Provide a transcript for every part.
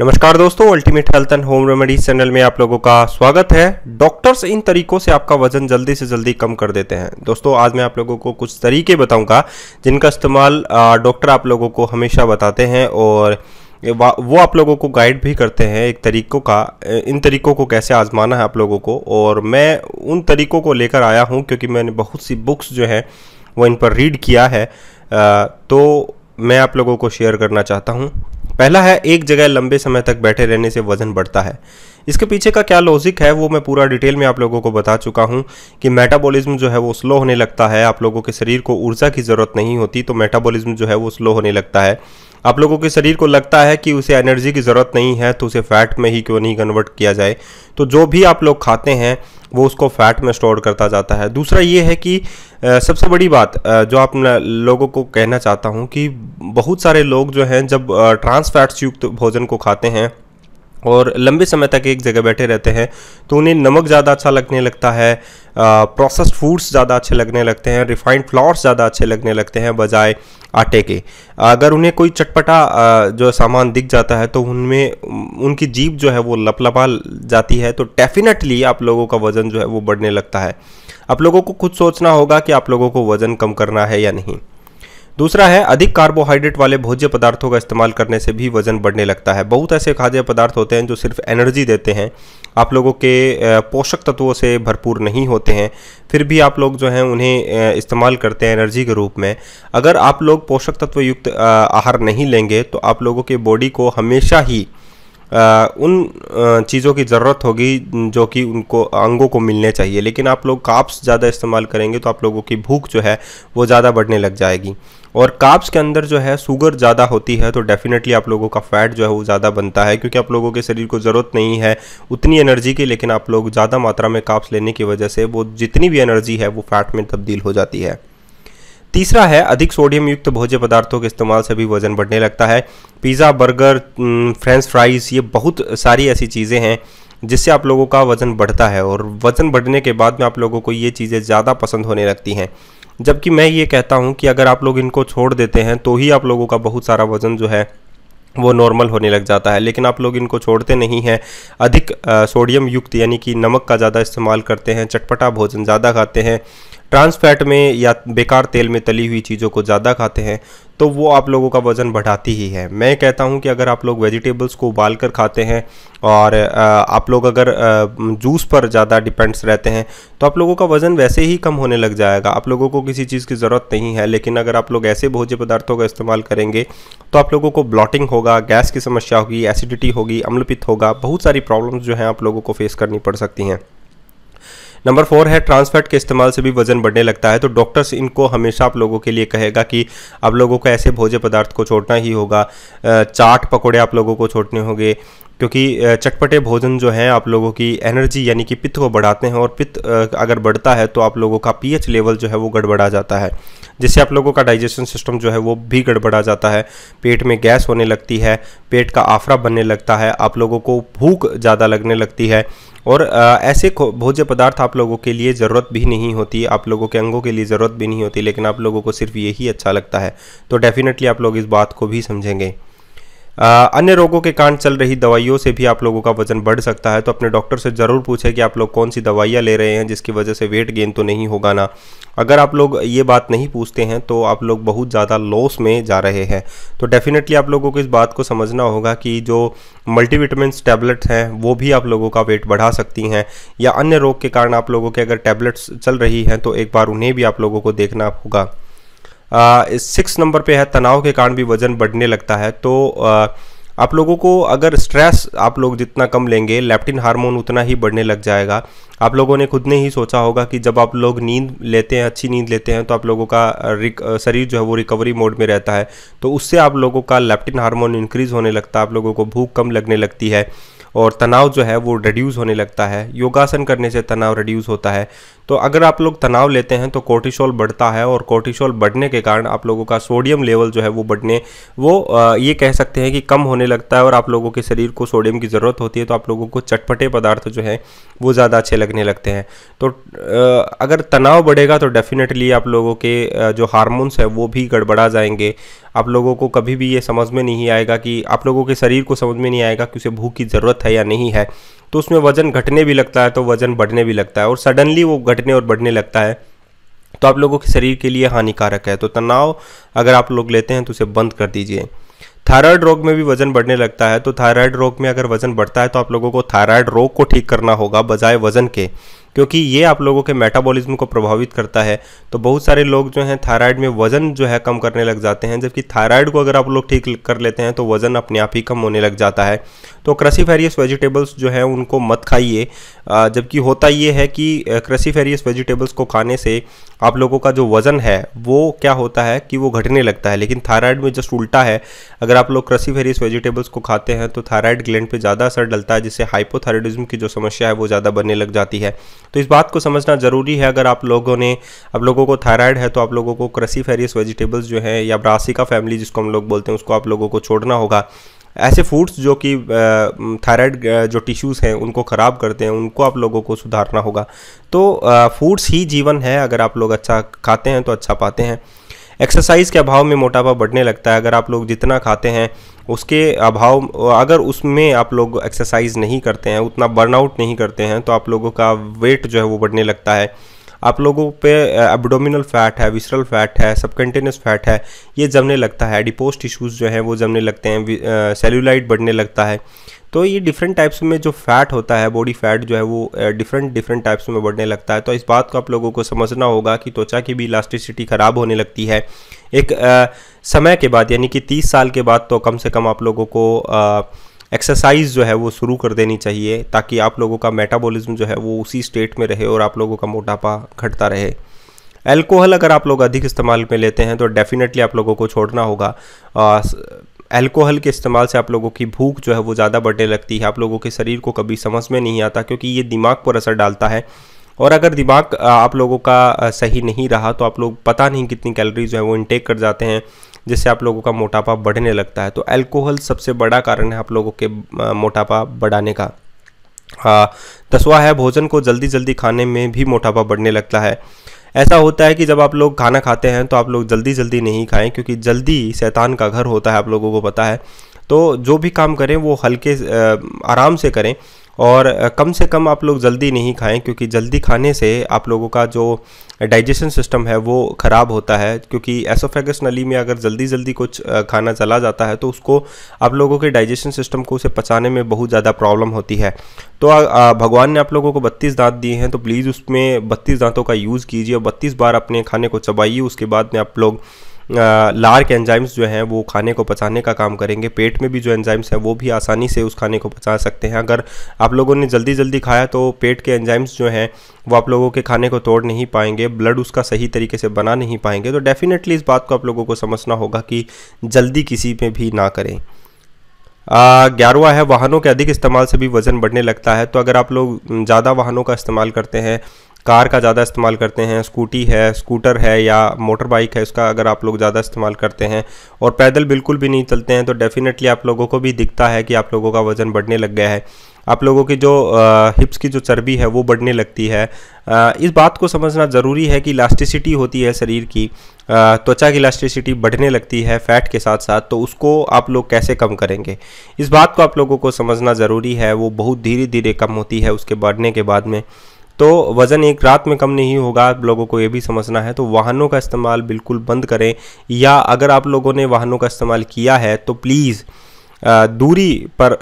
नमस्कार दोस्तों ultimate health and home remedies channel में आप लोगों का स्वागत है डॉक्टर्स इन तरीकों से आपका वजन जल्दी से जल्दी कम कर देते हैं दोस्तों आज मैं आप लोगों को कुछ तरीके बताऊंगा जिनका इस्तेमाल डॉक्टर आप लोगों को हमेशा बताते हैं और वो आप लोगों को गाइड भी करते हैं एक तरीकों का इन तरीकों को कैसे आजमाना है आप लोगों को और मैं उन तरीकों को लेकर आया हूँ क्योंकि मैंने बहुत सी बुक्स जो हैं वो इन पर रीड किया है तो मैं आप लोगों को शेयर करना चाहता हूँ पहला है एक जगह लंबे समय तक बैठे रहने से वजन बढ़ता है इसके पीछे का क्या लॉजिक है वो मैं पूरा डिटेल में आप लोगों को बता चुका हूँ कि मेटाबॉलिज्म जो है वो स्लो होने लगता है आप लोगों के शरीर को ऊर्जा की ज़रूरत नहीं होती तो मेटाबॉलिज्म जो है वो स्लो होने लगता है आप लोगों के शरीर को लगता है कि उसे एनर्जी की ज़रूरत नहीं है तो उसे फैट में ही क्यों नहीं कन्वर्ट किया जाए तो जो भी आप लोग खाते हैं वो उसको फैट में स्टोर करता जाता है दूसरा ये है कि सबसे बड़ी बात जो आप लोगों को कहना चाहता हूँ कि बहुत सारे लोग जो हैं जब ट्रांस फैट्स युक्त भोजन को खाते हैं और लंबे समय तक एक जगह बैठे रहते हैं तो उन्हें नमक ज़्यादा अच्छा लगने लगता है प्रोसेस्ड फूड्स ज़्यादा अच्छे लगने लगते हैं रिफाइंड फ्लावर्स ज़्यादा अच्छे लगने लगते हैं बजाय आटे के अगर उन्हें कोई चटपटा जो सामान दिख जाता है तो उनमें उनकी जीप जो है वो लपलपा जाती है तो डेफिनेटली आप लोगों का वज़न जो है वो बढ़ने लगता है आप लोगों को खुद सोचना होगा कि आप लोगों को वज़न कम करना है या नहीं दूसरा है अधिक कार्बोहाइड्रेट वाले भोज्य पदार्थों का इस्तेमाल करने से भी वजन बढ़ने लगता है बहुत ऐसे खाद्य पदार्थ होते हैं जो सिर्फ एनर्जी देते हैं आप लोगों के पोषक तत्वों से भरपूर नहीं होते हैं फिर भी आप लोग जो हैं उन्हें इस्तेमाल करते हैं एनर्जी के रूप में अगर आप लोग पोषक तत्व युक्त आहार नहीं लेंगे तो आप लोगों के बॉडी को हमेशा ही उन चीज़ों की ज़रूरत होगी जो कि उनको अंगों को मिलने चाहिए लेकिन आप लोग काप्स ज़्यादा इस्तेमाल करेंगे तो आप लोगों की भूख जो है वो ज़्यादा बढ़ने लग जाएगी और काप्स के अंदर जो है शुगर ज़्यादा होती है तो डेफिनेटली आप लोगों का फैट जो है वो ज़्यादा बनता है क्योंकि आप लोगों के शरीर को ज़रूरत नहीं है उतनी एनर्जी की लेकिन आप लोग ज़्यादा मात्रा में काप्स लेने की वजह से वो जितनी भी एनर्जी है वो फैट में तब्दील हो जाती है तीसरा है अधिक सोडियम युक्त भोज्य पदार्थों के इस्तेमाल से भी वजन बढ़ने लगता है पिज़्ज़ा बर्गर फ्रेंच फ्राइज़ ये बहुत सारी ऐसी चीज़ें हैं जिससे आप लोगों का वज़न बढ़ता है और वज़न बढ़ने के बाद में आप लोगों को ये चीज़ें ज़्यादा पसंद होने लगती हैं जबकि मैं ये कहता हूँ कि अगर आप लोग इनको छोड़ देते हैं तो ही आप लोगों का बहुत सारा वज़न जो है वो नॉर्मल होने लग जाता है लेकिन आप लोग इनको छोड़ते नहीं हैं अधिक सोडियम युक्त यानी कि नमक का ज़्यादा इस्तेमाल करते हैं चटपटा भोजन ज़्यादा खाते हैं ट्रांस फैट में या बेकार तेल में तली हुई चीज़ों को ज़्यादा खाते हैं तो वो आप लोगों का वज़न बढ़ाती ही है मैं कहता हूँ कि अगर आप लोग वेजिटेबल्स को उबाल कर खाते हैं और आप लोग अगर जूस पर ज़्यादा डिपेंड्स रहते हैं तो आप लोगों का वज़न वैसे ही कम होने लग जाएगा आप लोगों को किसी चीज़ की ज़रूरत नहीं है लेकिन अगर आप लोग ऐसे भोज्य पदार्थों का इस्तेमाल करेंगे तो आप लोगों को ब्लॉटिंग होगा गैस की समस्या होगी एसिडिटी होगी अम्लपित होगा बहुत सारी प्रॉब्लम्स जो हैं आप लोगों को फेस करनी पड़ सकती हैं नंबर फोर है ट्रांसफैट के इस्तेमाल से भी वजन बढ़ने लगता है तो डॉक्टर्स इनको हमेशा आप लोगों के लिए कहेगा कि आप लोगों को ऐसे भोज्य पदार्थ को छोड़ना ही होगा चाट पकौड़े आप लोगों को छोड़ने होंगे क्योंकि चटपटे भोजन जो हैं आप लोगों की एनर्जी यानी कि पित्त को बढ़ाते हैं और पित्त अगर बढ़ता है तो आप लोगों का पीएच लेवल जो है वो गड़बड़ा जाता है जिससे आप लोगों का डाइजेशन सिस्टम जो है वो भी गड़बड़ा जाता है पेट में गैस होने लगती है पेट का आफरा बनने लगता है आप लोगों को भूख ज़्यादा लगने लगती है और ऐसे भोज्य पदार्थ आप लोगों के लिए ज़रूरत भी नहीं होती आप लोगों के अंगों के लिए ज़रूरत भी नहीं होती लेकिन आप लोगों को सिर्फ यही अच्छा लगता है तो डेफ़िनेटली आप लोग इस बात को भी समझेंगे अन्य रोगों के कारण चल रही दवाइयों से भी आप लोगों का वजन बढ़ सकता है तो अपने डॉक्टर से ज़रूर पूछें कि आप लोग कौन सी दवाइयाँ ले रहे हैं जिसकी वजह से वेट गेन तो नहीं होगा ना अगर आप लोग ये बात नहीं पूछते हैं तो आप लोग बहुत ज़्यादा लॉस में जा रहे हैं तो डेफिनेटली आप लोगों को इस बात को समझना होगा कि जो मल्टीविटामिन्स टैबलेट्स हैं वो भी आप लोगों का वेट बढ़ा सकती हैं या अन्य रोग के कारण आप लोगों के अगर टैबलेट्स चल रही हैं तो एक बार उन्हें भी आप लोगों को देखना होगा सिक्स नंबर पे है तनाव के कारण भी वजन बढ़ने लगता है तो आ, आप लोगों को अगर स्ट्रेस आप लोग जितना कम लेंगे लेप्टिन हार्मोन उतना ही बढ़ने लग जाएगा आप लोगों ने खुद ने ही सोचा होगा कि जब आप लोग नींद लेते हैं अच्छी नींद लेते हैं तो आप लोगों का शरीर जो है वो रिकवरी मोड में रहता है तो उससे आप लोगों का लेप्टिन हार्मोन इंक्रीज़ होने लगता है आप लोगों को भूख कम लगने लगती है और तनाव जो है वो रिड्यूस होने लगता है योगासन करने से तनाव रिड्यूस होता है तो अगर आप लोग तनाव लेते हैं तो कोर्टिसोल बढ़ता है और कोर्टिसोल बढ़ने के कारण आप लोगों का सोडियम लेवल जो है वो बढ़ने वो ये कह सकते हैं कि कम होने लगता है और आप लोगों के शरीर को सोडियम की ज़रूरत होती है तो आप लोगों को चटपटे पदार्थ जो है वो ज़्यादा अच्छे लगने लगते हैं तो अगर तनाव बढ़ेगा तो डेफिनेटली आप लोगों के जो हारमोन्स है वो भी गड़बड़ा जाएंगे आप लोगों को कभी भी ये समझ में नहीं आएगा कि आप लोगों के शरीर को समझ में नहीं आएगा कि उसे भूख की ज़रूरत है या नहीं है तो उसमें वजन घटने भी लगता है तो वजन बढ़ने भी लगता है और सडनली वो घटने और बढ़ने लगता है तो आप लोगों के शरीर के लिए हानिकारक है तो तनाव अगर आप लोग लेते हैं तो उसे बंद कर दीजिए थायराइड रोग में भी वजन बढ़ने लगता है तो थायराइड रोग में अगर वजन बढ़ता है तो आप लोगों को थायराइड रोग को ठीक करना होगा बजाय वजन के क्योंकि ये आप लोगों के मेटाबॉलिज्म को प्रभावित करता है तो बहुत सारे लोग जो हैं थायराइड में वजन जो है कम करने लग जाते हैं जबकि थायराइड को अगर आप लोग ठीक कर लेते हैं तो वजन अपने आप ही कम होने लग जाता है तो क्रसीफेरियस वेजिटेबल्स जो है उनको मत खाइए जबकि होता ये है कि क्रसीफेरियस वेजिटेबल्स को खाने से आप लोगों का जो वज़न है वो क्या होता है कि वो घटने लगता है लेकिन थायराइड में जस्ट उल्टा है अगर आप लोग क्रसीफेरियस वेजिटेबल्स को खाते हैं तो थायराइड ग्लैंड पे ज़्यादा असर डलता है जिससे हाइपोथायरॉयडिज्म की जो समस्या है वो ज़्यादा बनने लग जाती है तो इस बात को समझना ज़रूरी है अगर आप लोगों ने आप लोगों को थायराइड है तो आप लोगों को क्रसीफेरियस वेजिटेबल्स जो है या ब्रासिका फैमिली जिसको हम लोग बोलते हैं उसको आप लोगों को छोड़ना होगा ऐसे फूड्स जो कि थायराइड जो टिश्यूज़ हैं उनको ख़राब करते हैं उनको आप लोगों को सुधारना होगा तो फूड्स ही जीवन है अगर आप लोग अच्छा खाते हैं तो अच्छा पाते हैं एक्सरसाइज के अभाव में मोटापा बढ़ने लगता है अगर आप लोग जितना खाते हैं उसके अभाव अगर उसमें आप लोग एक्सरसाइज नहीं करते हैं उतना बर्नआउट नहीं करते हैं तो आप लोगों का वेट जो है वो बढ़ने लगता है आप लोगों पे एबडोमिनल फैट है विसरल फैट है सबकंटेनियस फैट है ये जमने लगता है डिपोस्ट टिश्यूज़ जो हैं वो जमने लगते हैं सेल्यूलाइट बढ़ने लगता है तो ये डिफरेंट टाइप्स में जो फैट होता है बॉडी फैट जो है वो डिफरेंट डिफरेंट टाइप्स में बढ़ने लगता है तो इस बात को आप लोगों को समझना होगा कि त्वचा की भी इलास्टिसिटी ख़राब होने लगती है एक आ, समय के बाद यानी कि 30 साल के बाद तो कम से कम आप लोगों को आ, एक्सरसाइज जो है वो शुरू कर देनी चाहिए ताकि आप लोगों का मेटाबॉलिज्म जो है वो उसी स्टेट में रहे और आप लोगों का मोटापा घटता रहे एल्कोहल अगर आप लोग अधिक इस्तेमाल में लेते हैं तो डेफिनेटली आप लोगों को छोड़ना होगा एल्कोहल के इस्तेमाल से आप लोगों की भूख जो है वो ज़्यादा बढ़ने लगती है आप लोगों के शरीर को कभी समझ में नहीं आता क्योंकि ये दिमाग पर असर डालता है और अगर दिमाग आप लोगों का सही नहीं रहा तो आप लोग पता नहीं कितनी कैलोरीज जो है वो इनटेक कर जाते हैं जिससे आप लोगों का मोटापा बढ़ने लगता है तो अल्कोहल सबसे बड़ा कारण है आप लोगों के मोटापा बढ़ाने का दसवा है भोजन को जल्दी जल्दी खाने में भी मोटापा बढ़ने लगता है ऐसा होता है कि जब आप लोग खाना खाते हैं तो आप लोग जल्दी जल्दी नहीं खाएं क्योंकि जल्दी शैतान का घर होता है आप लोगों को पता है तो जो भी काम करें वो हल्के आराम से करें और कम से कम आप लोग जल्दी नहीं खाएं क्योंकि जल्दी खाने से आप लोगों का जो डाइजेशन सिस्टम है वो ख़राब होता है क्योंकि एसोफेगस नली में अगर जल्दी जल्दी कुछ खाना चला जाता है तो उसको आप लोगों के डाइजेशन सिस्टम को उसे पचाने में बहुत ज़्यादा प्रॉब्लम होती है तो भगवान ने आप लोगों को बत्तीस दांत दिए हैं तो प्लीज़ उसमें बत्तीस दांतों का यूज़ कीजिए और बत्तीस बार अपने खाने को चबाइए उसके बाद में आप लोग लार्क एंजाइम्स जो हैं वो खाने को पचाने का काम करेंगे पेट में भी जो एंजाइम्स हैं वो भी आसानी से उस खाने को पचा सकते हैं अगर आप लोगों ने जल्दी जल्दी खाया तो पेट के एंजाइम्स जो हैं वो आप लोगों के खाने को तोड़ नहीं पाएंगे ब्लड उसका सही तरीके से बना नहीं पाएंगे तो डेफिनेटली इस बात को आप लोगों को समझना होगा कि जल्दी किसी में भी ना करें ग्यारहवा है वाहनों के अधिक इस्तेमाल से भी वज़न बढ़ने लगता है तो अगर आप लोग ज़्यादा वाहनों का इस्तेमाल करते हैं कार का ज़्यादा इस्तेमाल करते हैं स्कूटी है स्कूटर है या मोटर बाइक है उसका अगर आप लोग ज़्यादा इस्तेमाल करते हैं और पैदल बिल्कुल भी नहीं चलते हैं तो डेफ़िनेटली आप लोगों को भी दिखता है कि आप लोगों का वज़न बढ़ने लग गया है आप लोगों की जो आ, हिप्स की जो चर्बी है वो बढ़ने लगती है आ, इस बात को समझना ज़रूरी है कि इलास्टिसिटी होती है शरीर की त्वचा की इलास्टिसिटी बढ़ने लगती है फैट के साथ साथ तो उसको आप लोग कैसे कम करेंगे इस बात को आप लोगों को समझना ज़रूरी है वो बहुत धीरे धीरे कम होती है उसके बढ़ने के बाद में तो वज़न एक रात में कम नहीं होगा आप लोगों को ये भी समझना है तो वाहनों का इस्तेमाल बिल्कुल बंद करें या अगर आप लोगों ने वाहनों का इस्तेमाल किया है तो प्लीज़ दूरी पर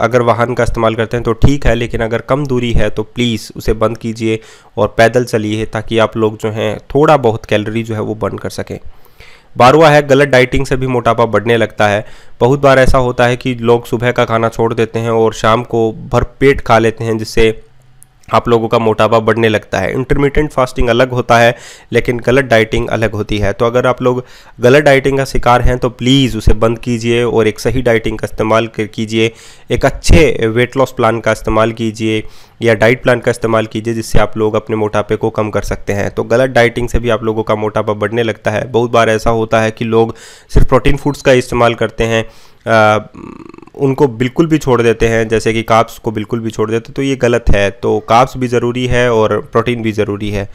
अगर वाहन का इस्तेमाल करते हैं तो ठीक है लेकिन अगर कम दूरी है तो प्लीज़ उसे बंद कीजिए और पैदल चलिए ताकि आप लोग जो हैं थोड़ा बहुत कैलोरी जो है वो बर्न कर सकें बारवा है गलत डाइटिंग से भी मोटापा बढ़ने लगता है बहुत बार ऐसा होता है कि लोग सुबह का खाना छोड़ देते हैं और शाम को भर पेट खा लेते हैं जिससे आप लोगों का मोटापा बढ़ने लगता है इंटरमीडियंट फास्टिंग अलग होता है लेकिन गलत डाइटिंग अलग होती है तो अगर आप लोग गलत डाइटिंग का शिकार हैं तो प्लीज़ उसे बंद कीजिए और एक सही डाइटिंग का इस्तेमाल कीजिए एक अच्छे वेट लॉस प्लान का इस्तेमाल कीजिए या डाइट प्लान का इस्तेमाल कीजिए जिससे आप लोग अपने मोटापे को कम कर सकते हैं तो गलत डाइटिंग से भी आप लोगों का मोटापा बढ़ने लगता है बहुत बार ऐसा होता है कि लोग सिर्फ प्रोटीन फूड्स का इस्तेमाल करते हैं उनको बिल्कुल भी छोड़ देते हैं जैसे कि काप्स को बिल्कुल भी छोड़ देते तो ये गलत है तो काप्स भी ज़रूरी है और प्रोटीन भी ज़रूरी है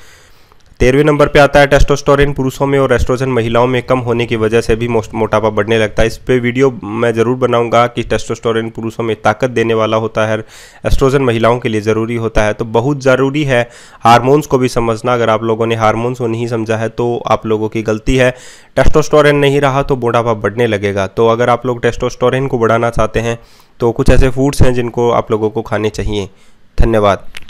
तेरहवें नंबर पे आता है टेस्टोस्टोरिन पुरुषों में और एस्ट्रोजन महिलाओं में कम होने की वजह से भी मोटापा बढ़ने लगता है इस पर वीडियो मैं ज़रूर बनाऊंगा कि टेस्टोस्टोरिन पुरुषों में ताकत देने वाला होता है एस्ट्रोजन महिलाओं के लिए ज़रूरी होता है तो बहुत ज़रूरी है हारमोन्स को भी समझना अगर आप लोगों ने हारमोन्स को नहीं समझा है तो आप लोगों की गलती है टेस्टोस्टोरिन नहीं रहा तो मोटापा बढ़ने लगेगा तो अगर आप लोग टेस्टोस्टोरिन को बढ़ाना चाहते हैं तो कुछ ऐसे फूड्स हैं जिनको आप लोगों को खाने चाहिए धन्यवाद